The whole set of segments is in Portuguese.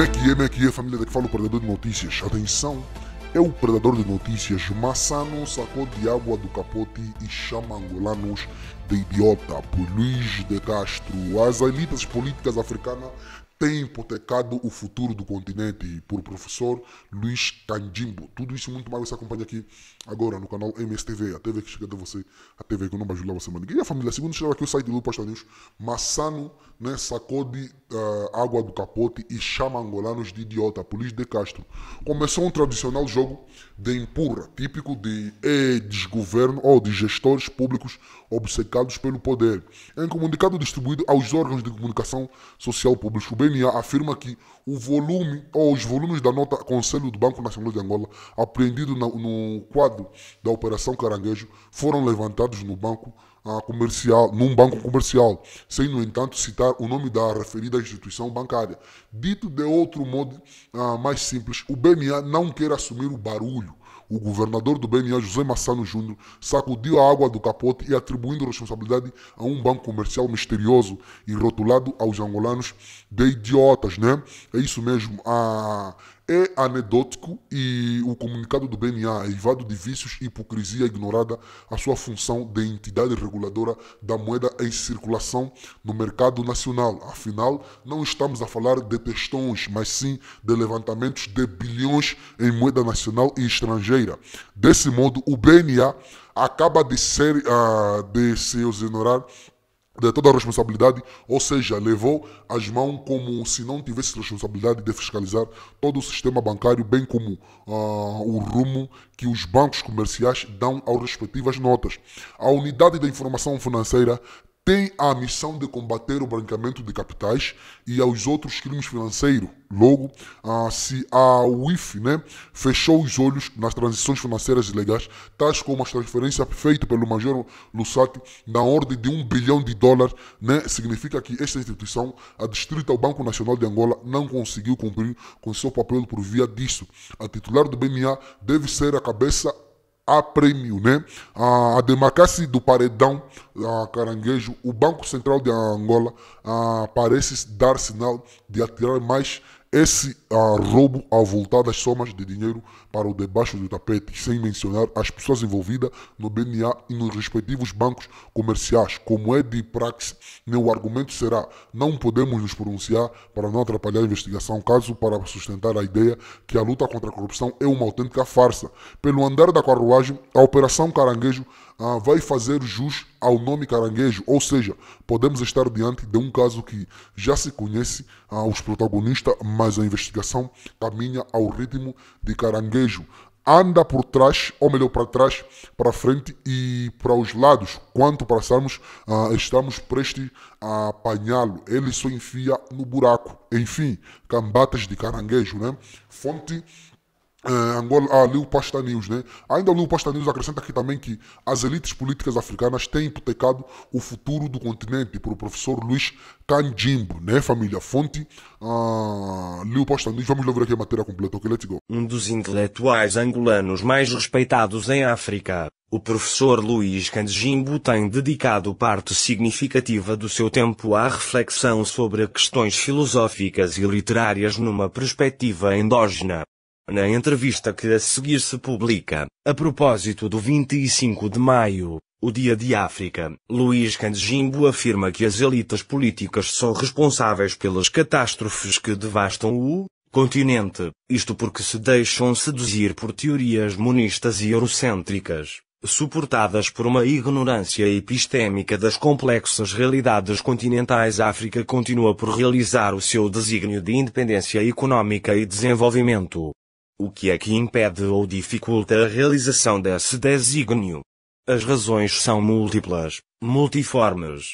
Mekie, Mekie, família da que fala o predador de notícias. Atenção, é o predador de notícias. Massano sacou de água do capote e chama angolanos de idiota. Por Luiz de Castro, as elites políticas africanas tem hipotecado o futuro do continente por professor Luiz Canjimbo. Tudo isso muito mais você acompanha aqui agora no canal MSTV, a TV que chega até você, a TV que não vai ajudar você, mano. E a família, segundo chegou aqui o site do Pastor News, Massano né, de uh, ah, água do capote e chama angolanos de idiota. Polícia de Castro. Começou um tradicional jogo de empurra, típico de desgoverno ou de gestores públicos obcecados pelo poder. Em comunicado distribuído aos órgãos de comunicação social públicos, o BNA afirma que o volume ou os volumes da nota Conselho do Banco Nacional de Angola, apreendido no quadro da Operação Caranguejo, foram levantados no banco comercial, num banco comercial, sem, no entanto, citar o nome da referida instituição bancária. Dito de outro modo ah, mais simples, o BMA não quer assumir o barulho o governador do BNA, José Massano Júnior, sacudiu a água do capote e atribuindo responsabilidade a um banco comercial misterioso e rotulado aos angolanos de idiotas, né? É isso mesmo. A, ah, é anedótico e o comunicado do BNA, evado é de vícios e hipocrisia ignorada, a sua função de entidade reguladora da moeda em circulação no mercado nacional. Afinal, não estamos a falar de testões, mas sim de levantamentos de bilhões em moeda nacional e estrangeira. Desse modo, o BNA acaba de, ser, uh, de se exonerar de toda a responsabilidade, ou seja, levou as mãos como se não tivesse responsabilidade de fiscalizar todo o sistema bancário, bem como uh, o rumo que os bancos comerciais dão às respectivas notas. A unidade da informação financeira tem a missão de combater o branqueamento de capitais e aos outros crimes financeiros. Logo, ah, se a UIF né, fechou os olhos nas transições financeiras ilegais, tais como as transferências feitas pelo Major Lussati na ordem de um bilhão de dólares, né, significa que esta instituição, adstrita ao Banco Nacional de Angola, não conseguiu cumprir com seu papel por via disso. A titular do BNA deve ser a cabeça a prêmio, né? A demarcar do paredão a caranguejo, o Banco Central de Angola ah, parece dar sinal de atirar mais esse ah, roubo avultado, das somas de dinheiro para o debaixo do tapete, sem mencionar as pessoas envolvidas no BNA e nos respectivos bancos comerciais. Como é de praxe, meu argumento será: não podemos nos pronunciar para não atrapalhar a investigação, caso para sustentar a ideia que a luta contra a corrupção é uma autêntica farsa. Pelo andar da carruagem, a Operação Caranguejo ah, vai fazer jus ao nome caranguejo, ou seja, podemos estar diante de um caso que já se conhece ah, os protagonistas, mas a investigação caminha ao ritmo de caranguejo. Anda por trás, ou melhor, para trás, para frente e para os lados. Quanto passarmos, ah, estamos prestes a apanhá-lo. Ele só enfia no buraco. Enfim, cambatas de caranguejo, né? Fonte é, Angola, ah, li o Pasta News, né? Ainda li o Pasta News acrescenta aqui também que as elites políticas africanas têm hipotecado o futuro do continente, por o professor Luiz Canjimbo, né, família? Fonte, ah, li o Pasta News, vamos ler aqui a matéria completa, ok? Let's go. Um dos intelectuais angolanos mais respeitados em África, o professor Luiz Canjimbo tem dedicado parte significativa do seu tempo à reflexão sobre questões filosóficas e literárias numa perspectiva endógena na entrevista que a seguir se publica, a propósito do 25 de maio, o Dia de África, Luís Candjimbo afirma que as elitas políticas são responsáveis pelas catástrofes que devastam o continente, isto porque se deixam seduzir por teorias monistas e eurocêntricas, suportadas por uma ignorância epistêmica das complexas realidades continentais. A África continua por realizar o seu desígnio de independência económica e desenvolvimento, o que é que impede ou dificulta a realização desse desígnio? As razões são múltiplas, multiformes.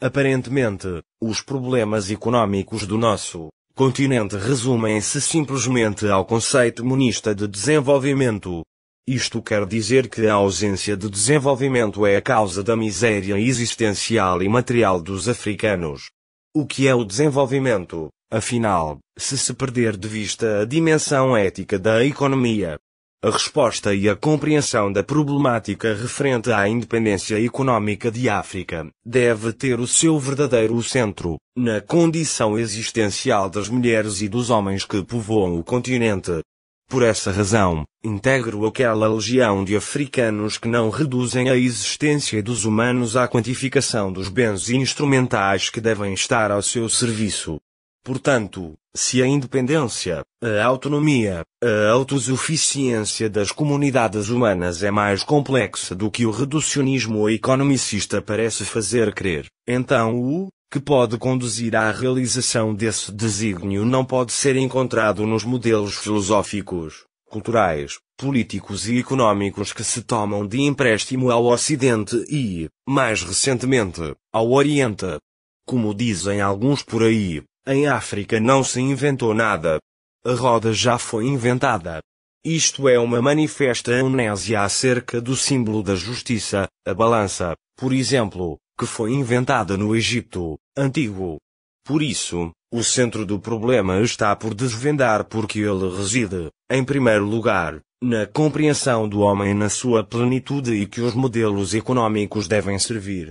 Aparentemente, os problemas económicos do nosso continente resumem-se simplesmente ao conceito monista de desenvolvimento. Isto quer dizer que a ausência de desenvolvimento é a causa da miséria existencial e material dos africanos. O que é o desenvolvimento? Afinal, se se perder de vista a dimensão ética da economia, a resposta e a compreensão da problemática referente à independência económica de África deve ter o seu verdadeiro centro na condição existencial das mulheres e dos homens que povoam o continente. Por essa razão, integro aquela legião de africanos que não reduzem a existência dos humanos à quantificação dos bens instrumentais que devem estar ao seu serviço, Portanto, se a independência, a autonomia, a autossuficiência das comunidades humanas é mais complexa do que o reducionismo economicista parece fazer crer, então o que pode conduzir à realização desse desígnio não pode ser encontrado nos modelos filosóficos, culturais, políticos e económicos que se tomam de empréstimo ao Ocidente e, mais recentemente, ao Oriente. Como dizem alguns por aí, em África não se inventou nada. A roda já foi inventada. Isto é uma manifesta amnésia acerca do símbolo da justiça, a balança, por exemplo, que foi inventada no Egito antigo. Por isso, o centro do problema está por desvendar porque ele reside, em primeiro lugar, na compreensão do homem na sua plenitude e que os modelos econômicos devem servir,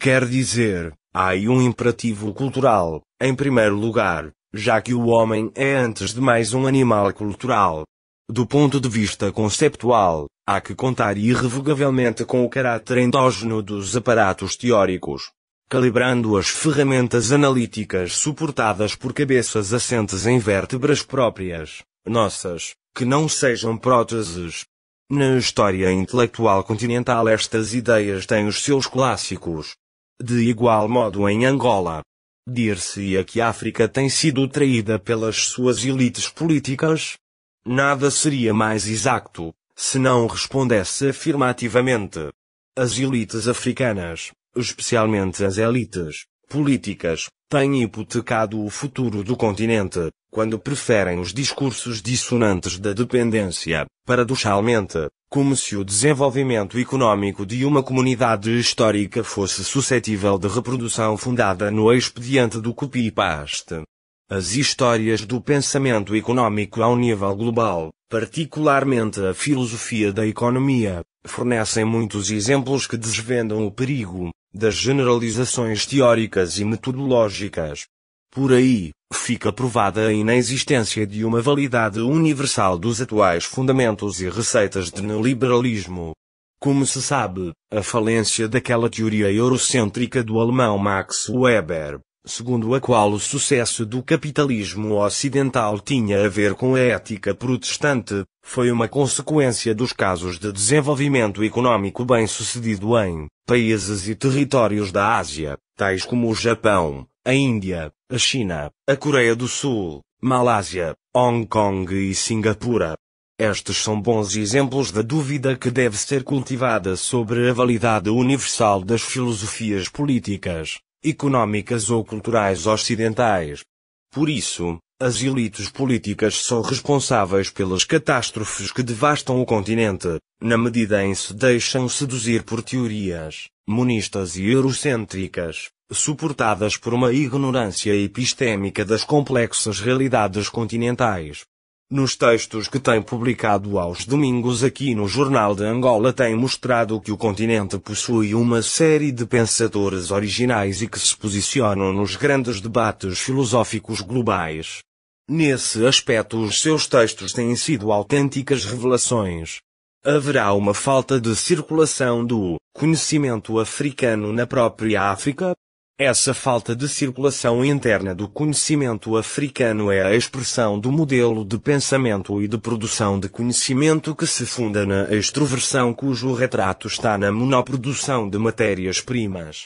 Quer dizer, há aí um imperativo cultural, em primeiro lugar, já que o homem é antes de mais um animal cultural. Do ponto de vista conceptual, há que contar irrevogavelmente com o caráter endógeno dos aparatos teóricos, calibrando as ferramentas analíticas suportadas por cabeças assentes em vértebras próprias, nossas, que não sejam próteses. Na história intelectual continental estas ideias têm os seus clássicos, de igual modo em Angola. Dir-se-ia que a África tem sido traída pelas suas elites políticas? Nada seria mais exacto, se não respondesse afirmativamente. As elites africanas, especialmente as elites políticas, têm hipotecado o futuro do continente, quando preferem os discursos dissonantes da dependência, paradoxalmente, como se o desenvolvimento econômico de uma comunidade histórica fosse suscetível de reprodução fundada no expediente do copy-paste. As histórias do pensamento econômico ao nível global, particularmente a filosofia da economia, fornecem muitos exemplos que desvendam o perigo, das generalizações teóricas e metodológicas. Por aí, fica provada a inexistência de uma validade universal dos atuais fundamentos e receitas de neoliberalismo. Como se sabe, a falência daquela teoria eurocêntrica do alemão Max Weber segundo a qual o sucesso do capitalismo ocidental tinha a ver com a ética protestante, foi uma consequência dos casos de desenvolvimento econômico bem-sucedido em países e territórios da Ásia, tais como o Japão, a Índia, a China, a Coreia do Sul, Malásia, Hong Kong e Singapura. Estes são bons exemplos da dúvida que deve ser cultivada sobre a validade universal das filosofias políticas, económicas ou culturais ocidentais. Por isso, as elites políticas são responsáveis pelas catástrofes que devastam o continente, na medida em se deixam seduzir por teorias monistas e eurocêntricas, suportadas por uma ignorância epistémica das complexas realidades continentais. Nos textos que tem publicado aos domingos aqui no Jornal de Angola, tem mostrado que o continente possui uma série de pensadores originais e que se posicionam nos grandes debates filosóficos globais. Nesse aspecto, os seus textos têm sido autênticas revelações. Haverá uma falta de circulação do conhecimento africano na própria África, essa falta de circulação interna do conhecimento africano é a expressão do modelo de pensamento e de produção de conhecimento que se funda na extroversão cujo retrato está na monoprodução de matérias-primas.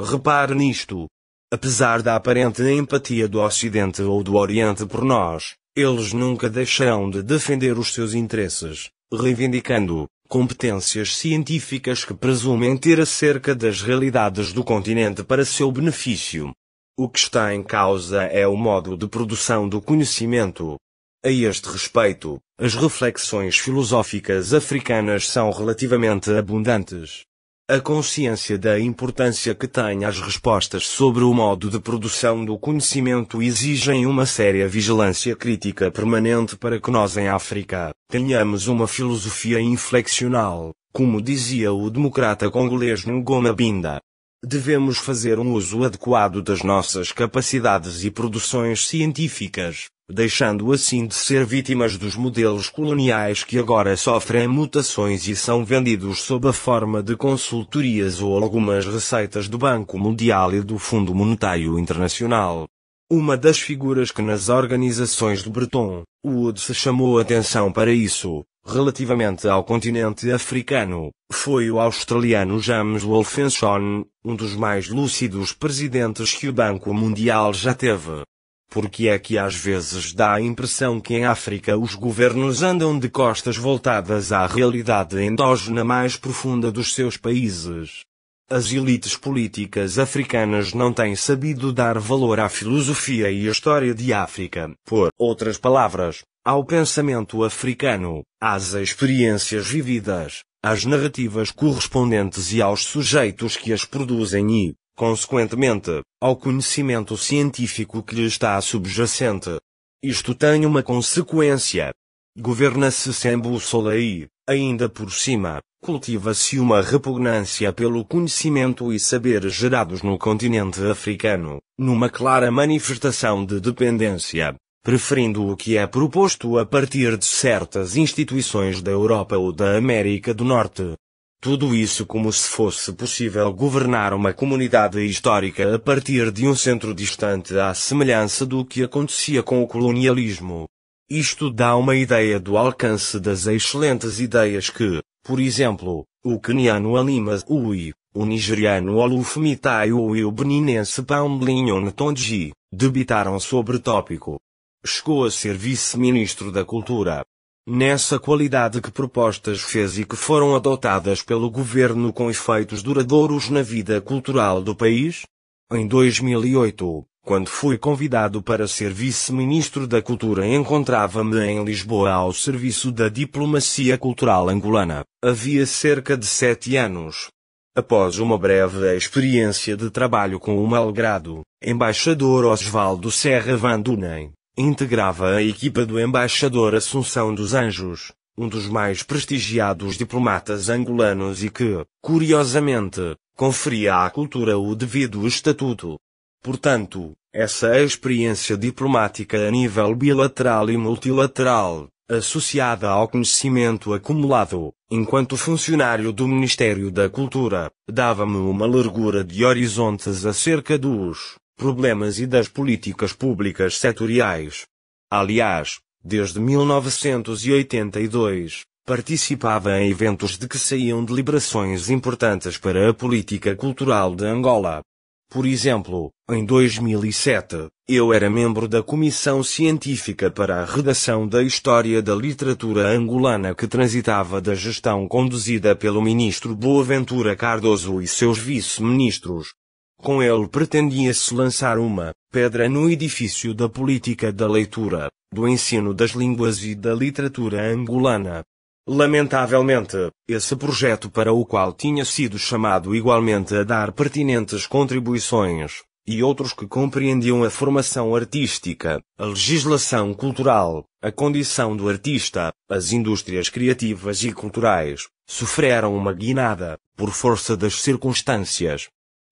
Repare nisto. Apesar da aparente empatia do Ocidente ou do Oriente por nós, eles nunca deixarão de defender os seus interesses, reivindicando, competências científicas que presumem ter acerca das realidades do continente para seu benefício. O que está em causa é o modo de produção do conhecimento. A este respeito, as reflexões filosóficas africanas são relativamente abundantes a consciência da importância que têm as respostas sobre o modo de produção do conhecimento exigem uma séria vigilância crítica permanente para que nós, em África, tenhamos uma filosofia inflexional, como dizia o democrata congolês Ngoma Binda. Devemos fazer um uso adequado das nossas capacidades e produções científicas, deixando assim de ser vítimas dos modelos coloniais que agora sofrem mutações e são vendidos sob a forma de consultorias ou algumas receitas do Banco Mundial e do Fundo Monetário Internacional. Uma das figuras que nas organizações de Breton, Woods chamou atenção para isso, relativamente ao continente africano, foi o australiano James Wolfensohn, um dos mais lúcidos presidentes que o Banco Mundial já teve. Porque é que às vezes dá a impressão que em África os governos andam de costas voltadas à realidade endógena mais profunda dos seus países. As elites políticas africanas não têm sabido dar valor à filosofia e à história de África, por outras palavras, ao pensamento africano, às experiências vividas, às narrativas correspondentes e aos sujeitos que as produzem e, consequentemente, ao conhecimento científico que lhe está subjacente. Isto tem uma consequência. Governa-se sem bússola e, ainda por cima, cultiva-se uma repugnância pelo conhecimento e saber gerados no continente africano, numa clara manifestação de dependência, preferindo o que é proposto a partir de certas instituições da Europa ou da América do Norte, tudo isso como se fosse possível governar uma comunidade histórica a partir de um centro distante à semelhança do que acontecia com o colonialismo. Isto dá uma ideia do alcance das excelentes ideias que, por exemplo, o queniano Alima Ui, o nigeriano Olufemi Taiwo e o beninense Paulinho Tonji, debitaram sobre o tópico. Chegou a ser vice-ministro da Cultura, nessa qualidade que propostas fez e que foram adotadas pelo governo com efeitos duradouros na vida cultural do país? Em 2008, quando fui convidado para ser vice-ministro da Cultura, encontrava-me em Lisboa ao serviço da diplomacia cultural angolana. Havia cerca de sete anos. Após uma breve experiência de trabalho com o malgrado, embaixador Osvaldo Serra Van Dunen, integrava a equipa do embaixador Assunção dos Anjos, um dos mais prestigiados diplomatas angolanos e que, curiosamente, conferia à cultura o devido estatuto. Portanto, essa experiência diplomática a nível bilateral e multilateral, associada ao conhecimento acumulado, enquanto funcionário do Ministério da Cultura, dava-me uma largura de horizontes acerca dos problemas e das políticas públicas setoriais. Aliás, desde 1982, participava em eventos de que saíam deliberações importantes para a política cultural de Angola. Por exemplo, em 2007, eu era membro da Comissão Científica para a Redação da História da Literatura Angolana que transitava da gestão conduzida pelo ministro Boaventura Cardoso e seus vice-ministros, com ele pretendia-se lançar uma pedra no edifício da política da leitura, do ensino das línguas e da literatura angolana. Lamentavelmente, esse projeto para o qual tinha sido chamado igualmente a dar pertinentes contribuições, e outros que compreendiam a formação artística, a legislação cultural, a condição do artista, as indústrias criativas e culturais, sofreram uma guinada, por força das circunstâncias,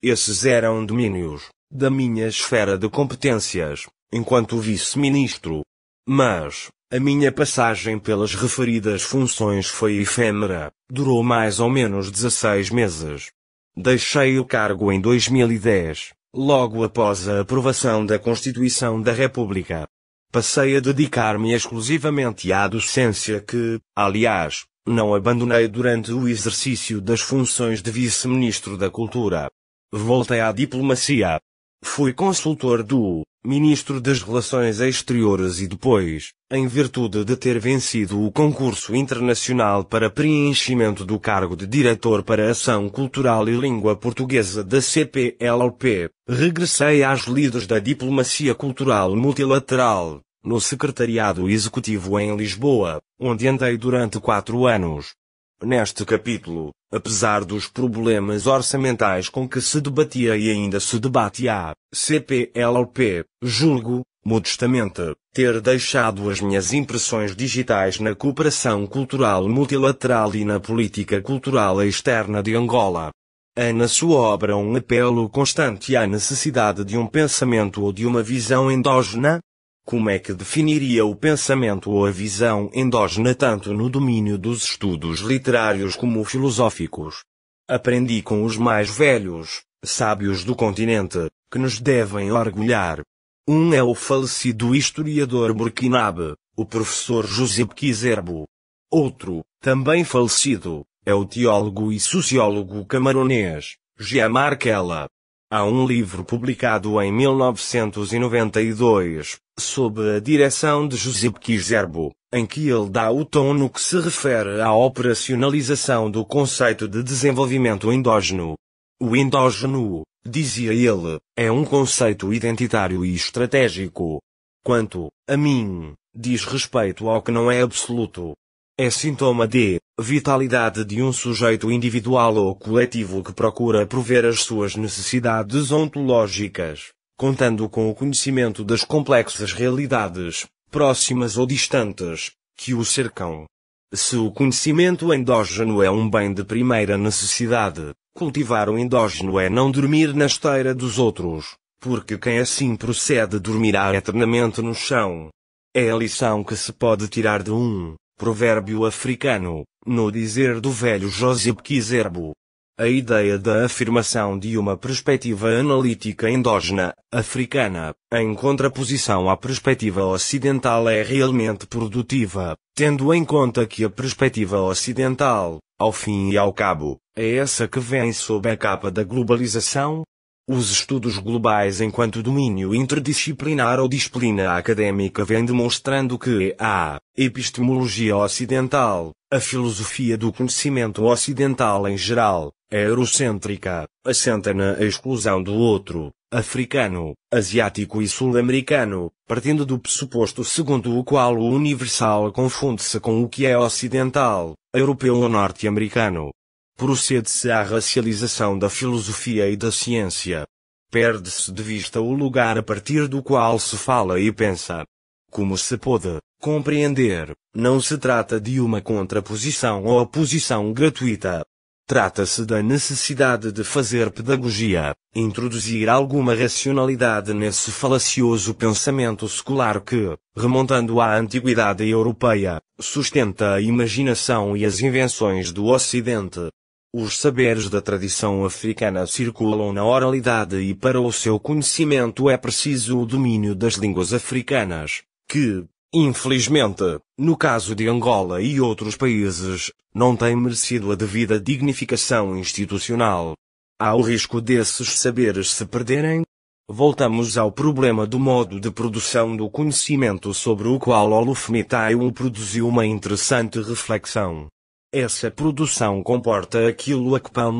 esses eram domínios da minha esfera de competências, enquanto vice-ministro. Mas, a minha passagem pelas referidas funções foi efêmera, durou mais ou menos 16 meses. Deixei o cargo em 2010, logo após a aprovação da Constituição da República. Passei a dedicar-me exclusivamente à docência que, aliás, não abandonei durante o exercício das funções de vice-ministro da Cultura. Voltei à diplomacia. Fui consultor do Ministro das Relações Exteriores e depois, em virtude de ter vencido o concurso internacional para preenchimento do cargo de Diretor para Ação Cultural e Língua Portuguesa da CPLP, regressei às lides da diplomacia cultural multilateral, no Secretariado Executivo em Lisboa, onde andei durante quatro anos, Neste capítulo, apesar dos problemas orçamentais com que se debatia e ainda se debate a CPLP, julgo, modestamente, ter deixado as minhas impressões digitais na cooperação cultural multilateral e na política cultural externa de Angola. Há é, na sua obra um apelo constante à necessidade de um pensamento ou de uma visão endógena, como é que definiria o pensamento ou a visão endógena tanto no domínio dos estudos literários como filosóficos? Aprendi com os mais velhos, sábios do continente, que nos devem orgulhar. Um é o falecido historiador burkinabe, o professor José Kizerbo. Outro, também falecido, é o teólogo e sociólogo camaronês, Jean Markella. Há um livro publicado em 1992, sob a direção de Josep Kizerbo, em que ele dá o tom no que se refere à operacionalização do conceito de desenvolvimento endógeno. O endógeno, dizia ele, é um conceito identitário e estratégico. Quanto, a mim, diz respeito ao que não é absoluto. É sintoma de, vitalidade de um sujeito individual ou coletivo que procura prover as suas necessidades ontológicas, contando com o conhecimento das complexas realidades, próximas ou distantes, que o cercam. Se o conhecimento endógeno é um bem de primeira necessidade, cultivar o endógeno é não dormir na esteira dos outros, porque quem assim procede dormirá eternamente no chão. É a lição que se pode tirar de um Provérbio africano, no dizer do velho Josip Kizerbo. A ideia da afirmação de uma perspectiva analítica endógena, africana, em contraposição à perspectiva ocidental é realmente produtiva, tendo em conta que a perspectiva ocidental, ao fim e ao cabo, é essa que vem sob a capa da globalização, os estudos globais enquanto domínio interdisciplinar ou disciplina acadêmica vêm demonstrando que a epistemologia ocidental, a filosofia do conhecimento ocidental em geral, é eurocêntrica, assenta na exclusão do outro, africano, asiático e sul-americano, partindo do pressuposto segundo o qual o universal confunde-se com o que é ocidental, europeu ou norte-americano, procede-se à racialização da filosofia e da ciência. Perde-se de vista o lugar a partir do qual se fala e pensa. Como se pode compreender, não se trata de uma contraposição ou oposição gratuita. Trata-se da necessidade de fazer pedagogia, introduzir alguma racionalidade nesse falacioso pensamento secular que, remontando à antiguidade europeia, sustenta a imaginação e as invenções do Ocidente. Os saberes da tradição africana circulam na oralidade e para o seu conhecimento é preciso o domínio das línguas africanas, que, infelizmente, no caso de Angola e outros países, não têm merecido a devida dignificação institucional. Há o risco desses saberes se perderem. Voltamos ao problema do modo de produção do conhecimento sobre o qual Olufmitai produziu uma interessante reflexão. Essa produção comporta aquilo a que Pan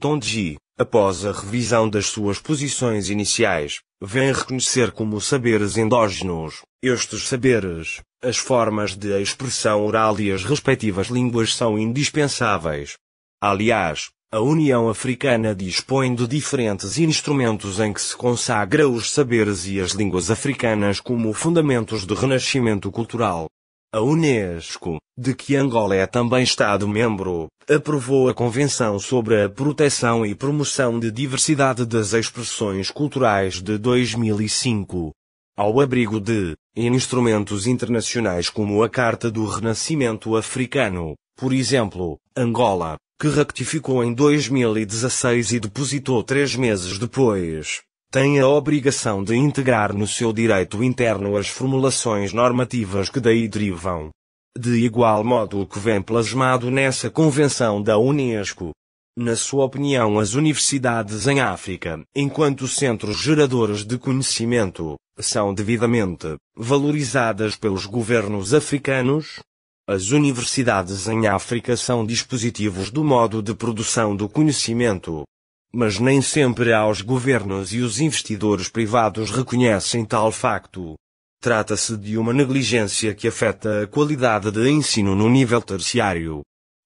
Tonji, após a revisão das suas posições iniciais, vem reconhecer como saberes endógenos. Estes saberes, as formas de expressão oral e as respectivas línguas são indispensáveis. Aliás, a União Africana dispõe de diferentes instrumentos em que se consagra os saberes e as línguas africanas como fundamentos de renascimento cultural. A Unesco, de que Angola é também Estado membro, aprovou a Convenção sobre a Proteção e Promoção de Diversidade das Expressões Culturais de 2005. Ao abrigo de, instrumentos internacionais como a Carta do Renascimento Africano, por exemplo, Angola, que ratificou em 2016 e depositou três meses depois tem a obrigação de integrar no seu direito interno as formulações normativas que daí derivam. De igual modo o que vem plasmado nessa Convenção da Unesco. Na sua opinião, as universidades em África, enquanto centros geradores de conhecimento, são devidamente valorizadas pelos governos africanos? As universidades em África são dispositivos do modo de produção do conhecimento, mas nem sempre aos governos e os investidores privados reconhecem tal facto. Trata-se de uma negligência que afeta a qualidade de ensino no nível terciário.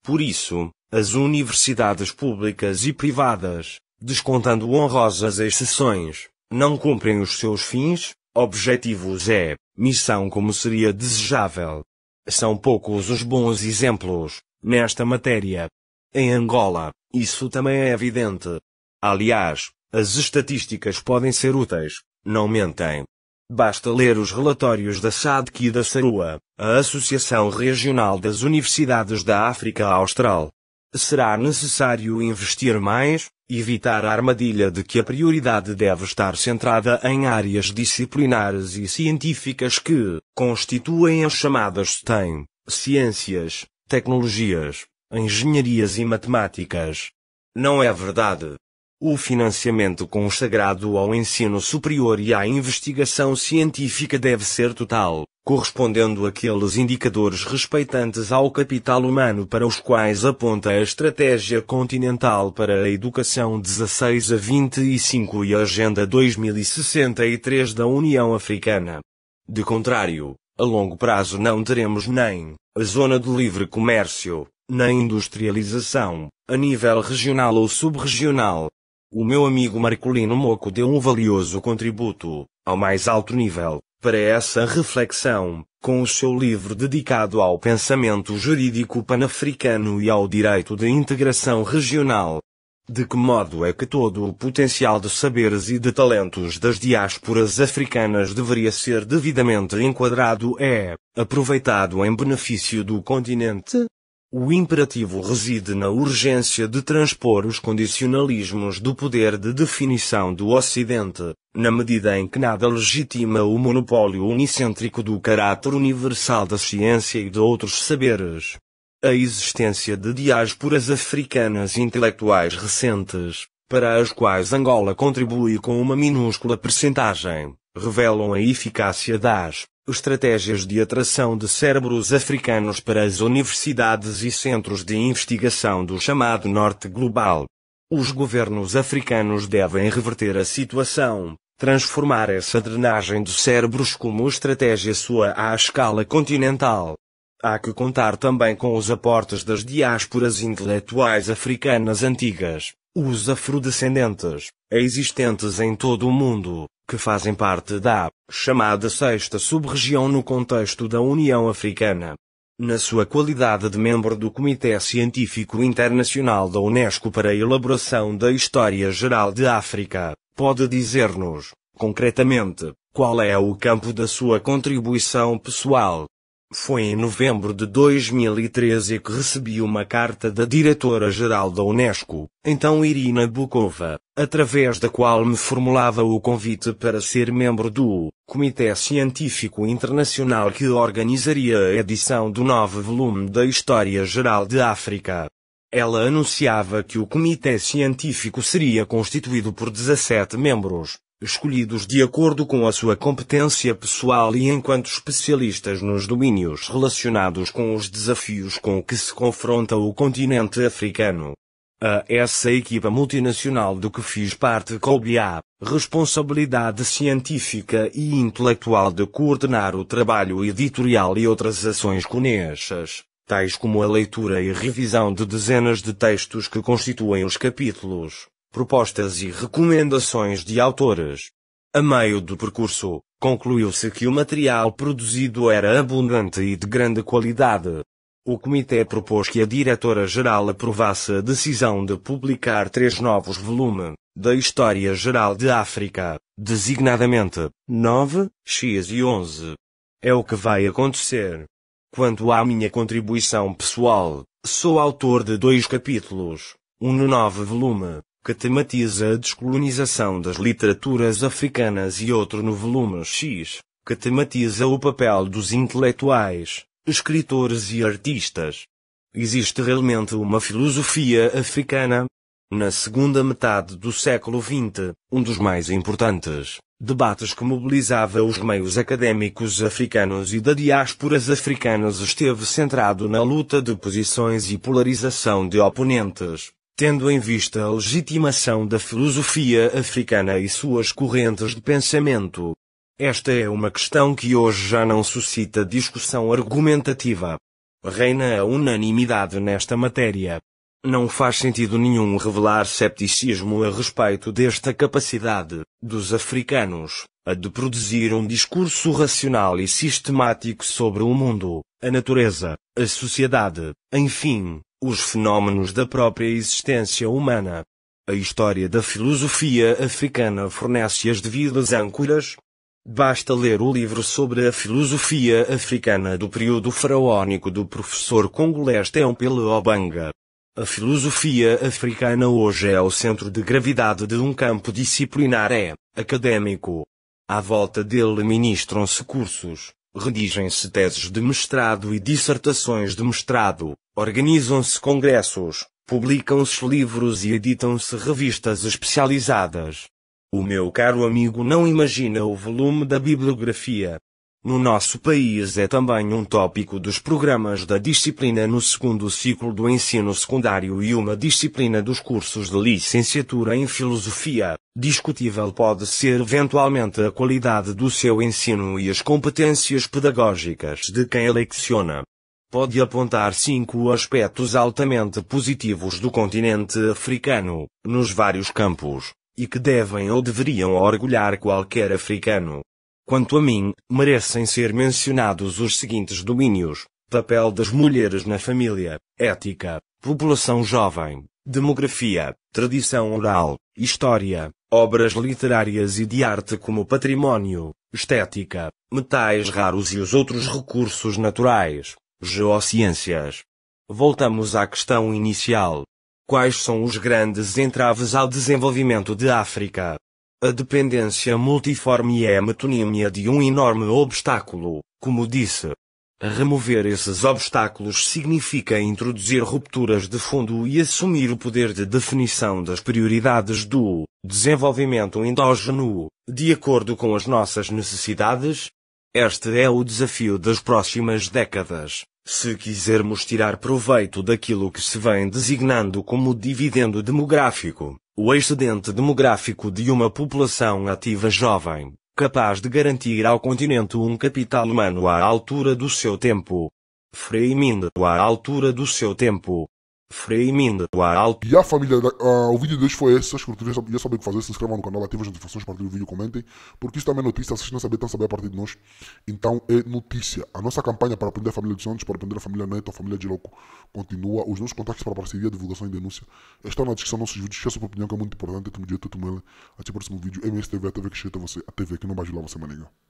Por isso, as universidades públicas e privadas, descontando honrosas exceções, não cumprem os seus fins, objetivos e é, missão como seria desejável. São poucos os bons exemplos, nesta matéria. Em Angola, isso também é evidente. Aliás, as estatísticas podem ser úteis, não mentem. Basta ler os relatórios da SADC e da SARUA, a Associação Regional das Universidades da África Austral. Será necessário investir mais, evitar a armadilha de que a prioridade deve estar centrada em áreas disciplinares e científicas que constituem as chamadas STEM, ciências, tecnologias, engenharias e matemáticas. Não é verdade, o financiamento consagrado ao ensino superior e à investigação científica deve ser total, correspondendo àqueles indicadores respeitantes ao capital humano para os quais aponta a Estratégia Continental para a Educação 16 a 25 e a Agenda 2063 da União Africana. De contrário, a longo prazo não teremos nem a zona de livre comércio, nem industrialização, a nível regional ou subregional, o meu amigo Marcolino Moco deu um valioso contributo, ao mais alto nível, para essa reflexão, com o seu livro dedicado ao pensamento jurídico panafricano e ao direito de integração regional. De que modo é que todo o potencial de saberes e de talentos das diásporas africanas deveria ser devidamente enquadrado e é, aproveitado em benefício do continente? O imperativo reside na urgência de transpor os condicionalismos do poder de definição do Ocidente, na medida em que nada legitima o monopólio unicêntrico do caráter universal da ciência e de outros saberes. A existência de diásporas africanas intelectuais recentes, para as quais Angola contribui com uma minúscula percentagem, revelam a eficácia das Estratégias de atração de cérebros africanos para as universidades e centros de investigação do chamado Norte Global. Os governos africanos devem reverter a situação, transformar essa drenagem de cérebros como estratégia sua à escala continental. Há que contar também com os aportes das diásporas intelectuais africanas antigas, os afrodescendentes, existentes em todo o mundo, que fazem parte da chamada Sexta Sub-região no contexto da União Africana. Na sua qualidade de membro do Comitê Científico Internacional da Unesco para a elaboração da História Geral de África, pode dizer-nos, concretamente, qual é o campo da sua contribuição pessoal, foi em novembro de 2013 que recebi uma carta da diretora-geral da Unesco, então Irina Bukova, através da qual me formulava o convite para ser membro do Comitê Científico Internacional que organizaria a edição do novo volume da História Geral de África. Ela anunciava que o Comitê Científico seria constituído por 17 membros, escolhidos de acordo com a sua competência pessoal e enquanto especialistas nos domínios relacionados com os desafios com que se confronta o continente africano. A essa equipa multinacional do que fiz parte coube a responsabilidade científica e intelectual de coordenar o trabalho editorial e outras ações conexas, tais como a leitura e revisão de dezenas de textos que constituem os capítulos propostas e recomendações de autores. A meio do percurso, concluiu-se que o material produzido era abundante e de grande qualidade. O comitê propôs que a diretora-geral aprovasse a decisão de publicar três novos volumes da História Geral de África, designadamente 9, X e 11. É o que vai acontecer. Quanto à minha contribuição pessoal, sou autor de dois capítulos, um no nove volume, que tematiza a descolonização das literaturas africanas e outro no volume X, que tematiza o papel dos intelectuais, escritores e artistas. Existe realmente uma filosofia africana? Na segunda metade do século XX, um dos mais importantes debates que mobilizava os meios acadêmicos africanos e da diásporas africanas esteve centrado na luta de posições e polarização de oponentes tendo em vista a legitimação da filosofia africana e suas correntes de pensamento. Esta é uma questão que hoje já não suscita discussão argumentativa. Reina a unanimidade nesta matéria. Não faz sentido nenhum revelar cepticismo a respeito desta capacidade dos africanos a de produzir um discurso racional e sistemático sobre o mundo, a natureza, a sociedade, enfim, os fenômenos da própria existência humana. A história da filosofia africana fornece as devidas âncoras. Basta ler o livro sobre a filosofia africana do período faraónico do professor congolês Teumpele Obanga. A filosofia africana hoje é o centro de gravidade de um campo disciplinar é, acadêmico. À volta dele ministram-se cursos, redigem-se teses de mestrado e dissertações de mestrado, Organizam-se congressos, publicam-se livros e editam-se revistas especializadas. O meu caro amigo não imagina o volume da bibliografia. No nosso país é também um tópico dos programas da disciplina no segundo ciclo do ensino secundário e uma disciplina dos cursos de licenciatura em filosofia. Discutível pode ser eventualmente a qualidade do seu ensino e as competências pedagógicas de quem a pode apontar cinco aspectos altamente positivos do continente africano, nos vários campos, e que devem ou deveriam orgulhar qualquer africano. Quanto a mim, merecem ser mencionados os seguintes domínios: papel das mulheres na família, ética, população jovem, demografia, tradição oral, história, obras literárias e de arte como património, estética, metais raros e os outros recursos naturais, Geociências. Voltamos à questão inicial. Quais são os grandes entraves ao desenvolvimento de África? A dependência multiforme é a metonímia de um enorme obstáculo, como disse. Remover esses obstáculos significa introduzir rupturas de fundo e assumir o poder de definição das prioridades do desenvolvimento endógeno, de acordo com as nossas necessidades. Este é o desafio das próximas décadas. Se quisermos tirar proveito daquilo que se vem designando como dividendo demográfico, o excedente demográfico de uma população ativa jovem, capaz de garantir ao continente um capital humano à altura do seu tempo, Freimind à altura do seu tempo, Frei o Alto. E a família, uh, o vídeo de hoje foi esse. Acho que já sabem o que fazer. Se inscrevam no canal, ativem as notificações, partilhem o vídeo, comentem. Porque isso também é notícia. Vocês não sabem, estão saber a partir de nós. Então é notícia. A nossa campanha para aprender a família de Santos, para aprender a família Neto, a família de Louco, continua. Os nossos contatos para parceria, divulgação e denúncia estão na descrição dos nossos vídeos. Deixa sua opinião que é muito importante. tudo de tudo, Até o próximo vídeo. MSTV, a TV que chega até você. A TV que não vai ajudar você, é maninho.